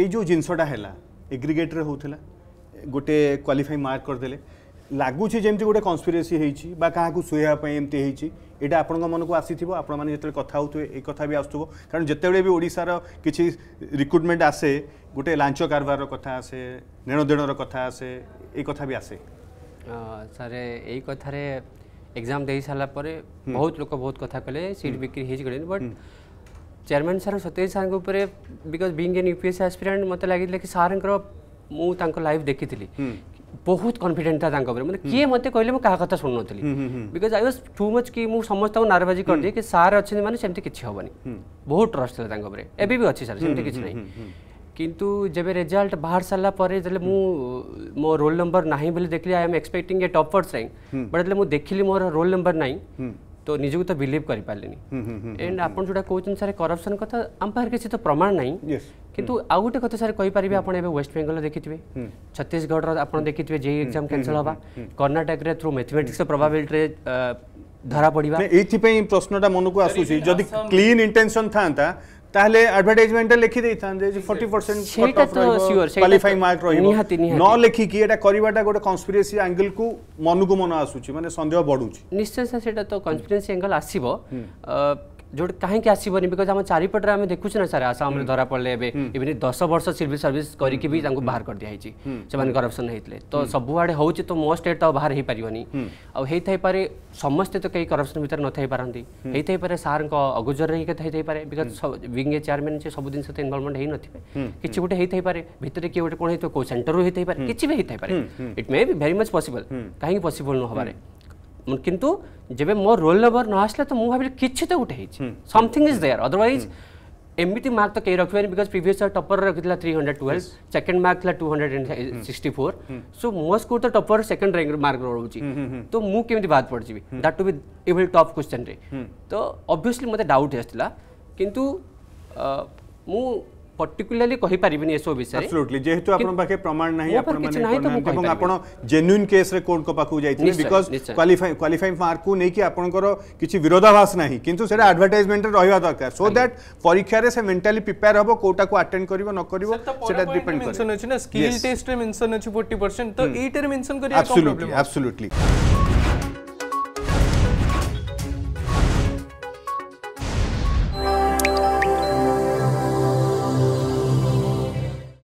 এই ଯେଉଁ ଜିନିଷଟା ହେଲା ଏଗ୍ରିଗେଟ୍ରେ ହେଉଥିଲା ଗୋଟେ କ୍ୱାଲିଫାଇ ମାର୍କ କରିଦେଲେ ଲାଗୁଛି ଯେମିତି ଗୋଟେ କନ୍ସପିରେସି ହେଇଛି ବା କାହାକୁ ଶୋଇବା ପାଇଁ ଏମିତି ହେଇଛି ଏଇଟା ଆପଣଙ୍କ ମନକୁ ଆସିଥିବ ଆପଣମାନେ ଯେତେବେଳେ କଥା ହେଉଥିବେ ଏ କଥା ବି ଆସୁଥିବ କାରଣ ଯେତେବେଳେ ବି ଓଡ଼ିଶାର କିଛି ରିକ୍ରୁଟମେଣ୍ଟ ଆସେ ଗୋଟେ ଲାଞ୍ଚ କାରବାରର କଥା ଆସେ ନେଣଦେଣର କଥା ଆସେ ଏ କଥା ବି ଆସେ ସାର୍ ଏଇ କଥାରେ ଏକ୍ଜାମ୍ ଦେଇସାରିଲା ପରେ ବହୁତ ଲୋକ ବହୁତ କଥା କଲେ ସିଟ୍ ବିକ୍ରି ହେଇଛି କଲେନି ବଟ୍ चेयरमैन सर सत्यज सारे because being an UPS experienced मत लगे कि सारे मुझे लाइफ देखी थी हम्म। बहुत कन्फिडेंट था मतलब किए मत कहे मुझे क्या शुणु नी because I was too much कि समस्त नाराबाजी कर दिए हम्म। कि सार अच्छा मैंने सेमती हम्म। बहुत ट्रस्ट था एबि भी अच्छे सर से किसी जब रिजल्ट बाहर सारापर जो मो रोल नंबर ना बोले देख ली I am expecting a toppers rank but जो देख ली मोर रोल नंबर ना তো নিজকে তো বিলিভ করে এন্ড আপনার যেটা কৌন স্যার করপশন কথা আম পাখে কিছু তো প্রমাণ নাই কিন্তু আউ গোটে কথা স্যার কইপারে আপনার এবার ওয়েস্ট বেঙ্গল দেখিবে ছত্তিশগড় আপনার দেখিবে যে এক্সাম ক্যানসেল হওয়া কর্ণাটকরে থ্রু ম্যাথমেটিক্স প্রবাবিলিটি ধরা পড়া এইপাই প্রশ্নটা মনকু আসুচি যদি ক্লিন ইন্টেনশন থাকে তাহলে আডভার্টাইজমেন্টে লিখি দেইথান্তে যে 40% সেটা তো সিওর সেটা কোয়ালিফাইং মার্ক রহিব নিহাতি নিহাতি ন লিখি কি এটা করিবাটা গোটে কনস্পিরেসি আঙ্গেল কু মনকু মন আসুচি মানে সন্দেহ বড়ুচি নিশ্চয় সেটা তো কনস্পিরেসি আঙ্গেল আসিব ଯୋଉଠି କାହିଁକି ଆସିବନି ବିକଜ ଆମ ଚାରିପଟରେ ଆମେ ଦେଖୁଛୁ ନା ସାର୍ ଆସାମରେ ଧରା ପଡ଼ିଲେ ଏବେ ଇଭିନ୍ ଦଶ ବର୍ଷ ସିଭିଲ ସର୍ଭିସ କରିକି ବି ତାଙ୍କୁ ବାହାର କରିଦିଆହେଇଛି ସେମାନେ କରପସନ୍ ହେଇଥିଲେ ତ ସବୁଆଡ଼େ ହେଉଛି ତ ମୋ ଷ୍ଟେଟ୍ ତ ବାହାର ହେଇପାରିବନି ଆଉ ହେଇଥାଇପାରେ ସମସ୍ତେ ତ କେହି କରପସନ୍ ଭିତରେ ନଥାଇପାରନ୍ତି ହେଇଥାଇପାରେ ସାର୍ଙ୍କ ଅଗୁଜରରେ ହିଁ କଥା ହେଇଥାଇପାରେ ବିକଜ ବିଙ୍ଗ୍ ଏ ଚେୟାରମ୍ୟାନ୍ ସେ ସବୁ ଜିନିଷ ତ ଇନଭଲ୍ଭମେଣ୍ଟ ହେଇନଥିବେ କିଛି ଗୋଟେ ହେଇଥାଇପାରେ ଭିତରେ କିଏ ଗୋଟେ କ'ଣ ହେଇଥିବ କେଉଁ ସେଣ୍ଟରରୁ ହେଇଥାଇପାରେ କିଛି ବି ହେଇଥାଇପାରେ it may be very much possible କାହିଁକି ପସିବଲ୍ ନ ହେବାରେ किंतु जब मो रोल नंबर न आसला तो मुझे किसी तो गोटे something is there otherwise empty mark तो कई रखे बिकज प्रिवियस टपर रखा था three hundred twelve second mark था two hundred and sixty four so मो स्कूल तो टपर सेकेंड रैंक मार्क रोचे तो, हम्म। हम्म। तो मुझे बात पड़ी that to be a top question तो अभीयसली मतलब डाउट आसला कितु पर्टिकुलरली कहि परबिनी एसो विषय एब्सोल्युटली जेहेतु आपन पाखे प्रमाण नाही आपन माने प्रमाण एवं आपन जेन्युइन केस रे कोर्ट को पाखु जाइथि बिकॉज क्वालिफाई क्वालिफाइंग मार्क को नेकी आपन करो किछि विरोधाभास नाही किंतु सेटा एडवर्टाइजमेंट रे रहिबा दरकार सो दैट परीक्षा रे से मेंटली प्रिपेयर हबो कोटा को अटेंड करिवो न करिवो सेटा डिपेंड करे मेंशन अछि ना स्किल टेस्ट रे मेंशन अछि 40% तो एटर मेंशन करिया कम प्रॉब्लम एब्सोल्युटली एब्सोल्युटली